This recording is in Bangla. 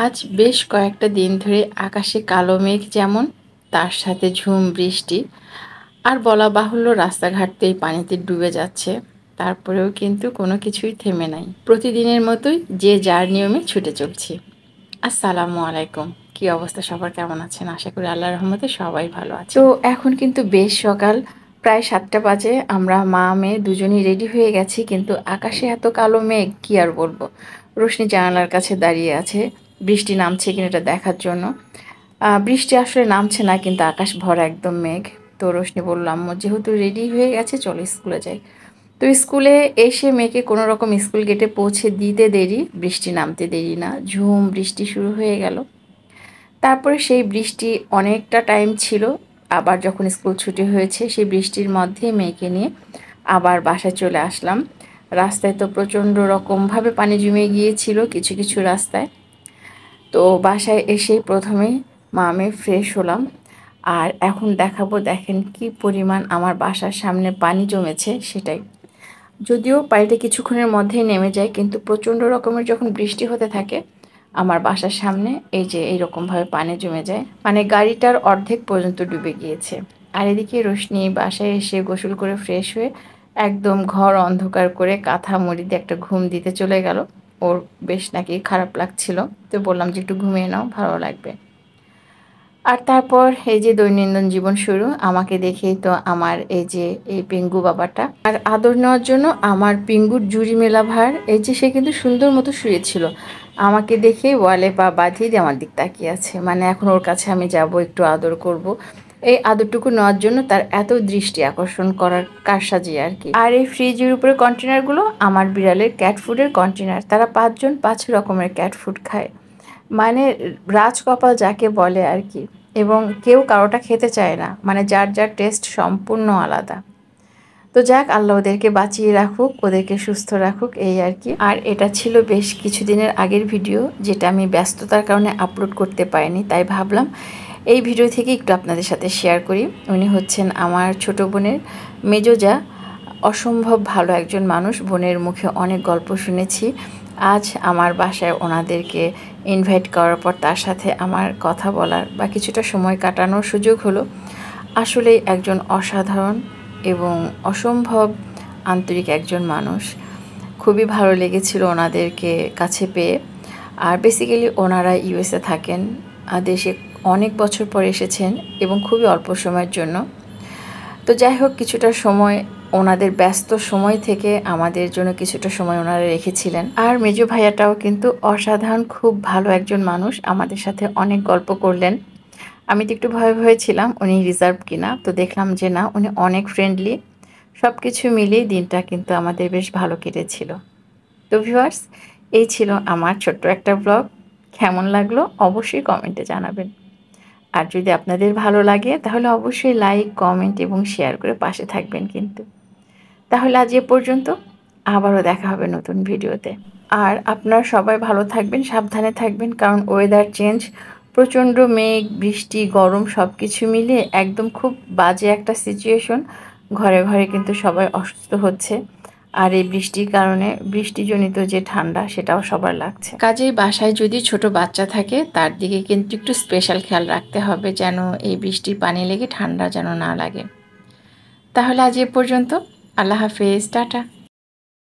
আজ বেশ কয়েকটা দিন ধরে আকাশে কালো মেঘ যেমন তার সাথে ঝুম বৃষ্টি আর বলা বাহুল্য রাস্তাঘাটতেই পানিতে ডুবে যাচ্ছে তারপরেও কিন্তু কোনো কিছুই থেমে নাই প্রতিদিনের মতোই যে যার নিয়মে ছুটে চলছি আসসালামু আলাইকুম কি অবস্থা সবার কেমন আছেন আশা করি আল্লাহ রহমতে সবাই ভালো আছে তো এখন কিন্তু বেশ সকাল প্রায় সাতটা বাজে আমরা মা মেয়ে দুজনই রেডি হয়ে গেছি কিন্তু আকাশে এত কালো মেঘ কি আর বলবো রোশনি জানালার কাছে দাঁড়িয়ে আছে বৃষ্টি নামছে কিনা এটা দেখার জন্য বৃষ্টি আসলে নামছে না কিন্তু আকাশ ভরা একদম মেঘ তো রোশনি বললাম যেহেতু রেডি হয়ে গেছে চলো স্কুলে যাই তো স্কুলে এসে মেয়েকে কোনো রকম স্কুল গেটে পৌঁছে দিতে দেরি বৃষ্টি নামতে দেরি না ঝুম বৃষ্টি শুরু হয়ে গেল তারপরে সেই বৃষ্টি অনেকটা টাইম ছিল আবার যখন স্কুল ছুটি হয়েছে সেই বৃষ্টির মধ্যে মেয়েকে নিয়ে আবার বাসায় চলে আসলাম রাস্তায় তো প্রচণ্ড রকমভাবে পানি জমে গিয়েছিল কিছু কিছু রাস্তায় তো বাসায় এসেই প্রথমে মা আমি ফ্রেশ হলাম আর এখন দেখাবো দেখেন কি পরিমাণ আমার বাসার সামনে পানি জমেছে সেটাই যদিও পানিটা কিছুক্ষণের মধ্যেই নেমে যায় কিন্তু প্রচণ্ড রকমের যখন বৃষ্টি হতে থাকে আমার বাসার সামনে এই যে এইরকমভাবে পানি জমে যায় মানে গাড়িটার অর্ধেক পর্যন্ত ডুবে গিয়েছে আর এদিকে রোশনি বাসায় এসে গোসল করে ফ্রেশ হয়ে একদম ঘর অন্ধকার করে কাঁথা মুড়ি দিয়ে একটা ঘুম দিতে চলে গেল ওর বেশ নাকি খারাপ লাগছিল তো বললাম যে একটু ঘুমিয়ে নাও ভালো লাগবে আর তারপর এই যে দৈনন্দিন জীবন শুরু আমাকে দেখেই তো আমার এই যে এই পিঙ্গু বাবাটা আর আদর নেওয়ার জন্য আমার পিঙ্গুর জুড়ি মেলা ভার এই যে সে কিন্তু সুন্দর মতো শুয়েছিল আমাকে দেখে ওয়ালে পা বাঁধিয়ে দিয়ে আমার দিক তাকিয়ে আছে মানে এখন ওর কাছে আমি যাব একটু আদর করব। এই আদরটুকু নেওয়ার জন্য তার এত দৃষ্টি আকর্ষণ করার কারসাজি আর কি আর এই ফ্রিজের উপরে কন্টেনারগুলো আমার বিড়ালের ক্যাট ফুডের কন্টেনার তারা পাঁচজন পাঁচ রকমের ক্যাট ফুড খায় মানে রাজকপাল যাকে বলে আর কি এবং কেউ কারোটা খেতে চায় না মানে যার যার টেস্ট সম্পূর্ণ আলাদা তো যাক আল্লাহ ওদেরকে বাঁচিয়ে রাখুক ওদেরকে সুস্থ রাখুক এই আর কি আর এটা ছিল বেশ কিছুদিনের আগের ভিডিও যেটা আমি ব্যস্ততার কারণে আপলোড করতে পারিনি তাই ভাবলাম এই ভিডিও থেকে একটু আপনাদের সাথে শেয়ার করি উনি হচ্ছেন আমার ছোট বোনের মেজোজা অসম্ভব ভালো একজন মানুষ বোনের মুখে অনেক গল্প শুনেছি আজ আমার বাসায় ওনাদেরকে ইনভাইট করার পর তার সাথে আমার কথা বলার বা কিছুটা সময় কাটানোর সুযোগ হলো আসলেই একজন অসাধারণ এবং অসম্ভব আন্তরিক একজন মানুষ খুবই ভালো লেগেছিল ওনাদেরকে কাছে পেয়ে আর বেসিক্যালি ওনারা ইউএসএ থাকেন দেশে অনেক বছর পর এসেছেন এবং খুবই অল্প সময়ের জন্য তো যাই হোক কিছুটা সময় ওনাদের ব্যস্ত সময় থেকে আমাদের জন্য কিছুটা সময় ওনারা রেখেছিলেন আর মেজু ভাইয়াটাও কিন্তু অসাধারণ খুব ভালো একজন মানুষ আমাদের সাথে অনেক গল্প করলেন আমি তো একটু ভয় ভয়ে ছিলাম উনি রিজার্ভ কিনা তো দেখলাম যে না উনি অনেক ফ্রেন্ডলি সব কিছু মিলিয়ে দিনটা কিন্তু আমাদের বেশ ভালো কেটেছিল তো ভিউয়ার্স এই ছিল আমার ছোট্ট একটা ব্লগ কেমন লাগলো অবশ্যই কমেন্টে জানাবেন আর যদি আপনাদের ভালো লাগে তাহলে অবশ্যই লাইক কমেন্ট এবং শেয়ার করে পাশে থাকবেন কিন্তু তাহলে আজ এ পর্যন্ত আবারও দেখা হবে নতুন ভিডিওতে আর আপনারা সবাই ভালো থাকবেন সাবধানে থাকবেন কারণ ওয়েদার চেঞ্জ প্রচণ্ড মেঘ বৃষ্টি গরম সব কিছু মিলে একদম খুব বাজে একটা সিচুয়েশন ঘরে ঘরে কিন্তু সবাই অসুস্থ হচ্ছে আর এই বৃষ্টির কারণে বৃষ্টিজনিত যে ঠান্ডা সেটাও সবার লাগছে কাজেই বাসায় যদি ছোট বাচ্চা থাকে তার দিকে কিন্তু একটু স্পেশাল খেয়াল রাখতে হবে যেন এই বৃষ্টির পানি লেগে ঠান্ডা যেন না লাগে তাহলে আজ এ পর্যন্ত আল্লাহ হাফেজ টাটা